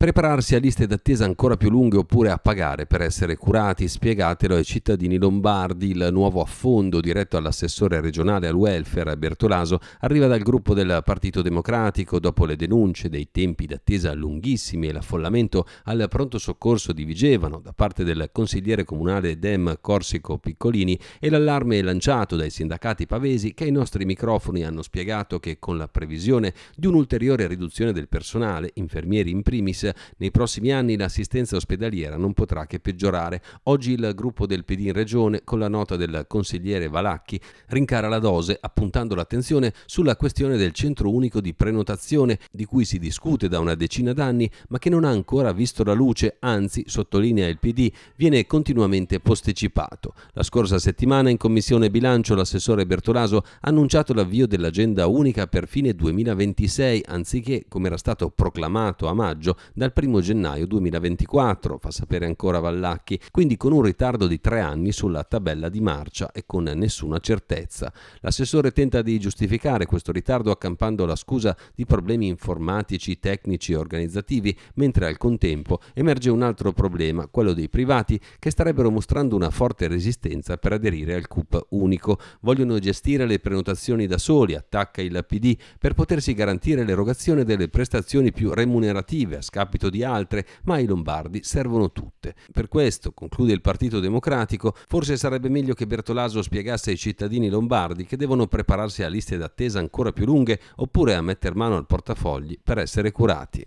Prepararsi a liste d'attesa ancora più lunghe oppure a pagare per essere curati, spiegatelo ai cittadini lombardi. Il nuovo affondo diretto all'assessore regionale al welfare Bertolaso arriva dal gruppo del Partito Democratico dopo le denunce dei tempi d'attesa lunghissimi e l'affollamento al pronto soccorso di Vigevano da parte del consigliere comunale Dem Corsico Piccolini e l'allarme lanciato dai sindacati pavesi che ai nostri microfoni hanno spiegato che con la previsione di un'ulteriore riduzione del personale, infermieri in primis, nei prossimi anni l'assistenza ospedaliera non potrà che peggiorare. Oggi il gruppo del PD in regione, con la nota del consigliere Valacchi, rincara la dose appuntando l'attenzione sulla questione del centro unico di prenotazione di cui si discute da una decina d'anni ma che non ha ancora visto la luce, anzi, sottolinea il PD, viene continuamente posticipato. La scorsa settimana in Commissione Bilancio l'assessore Bertolaso ha annunciato l'avvio dell'agenda unica per fine 2026 anziché, come era stato proclamato a maggio, dal 1 gennaio 2024, fa sapere ancora Vallacchi, quindi con un ritardo di tre anni sulla tabella di marcia e con nessuna certezza. L'assessore tenta di giustificare questo ritardo accampando la scusa di problemi informatici, tecnici e organizzativi, mentre al contempo emerge un altro problema, quello dei privati, che starebbero mostrando una forte resistenza per aderire al CUP unico. Vogliono gestire le prenotazioni da soli, attacca il PD, per potersi garantire l'erogazione delle prestazioni più remunerative a scapito scapito di altre, ma ai lombardi servono tutte. Per questo, conclude il Partito Democratico, forse sarebbe meglio che Bertolaso spiegasse ai cittadini lombardi che devono prepararsi a liste d'attesa ancora più lunghe oppure a metter mano al portafogli per essere curati.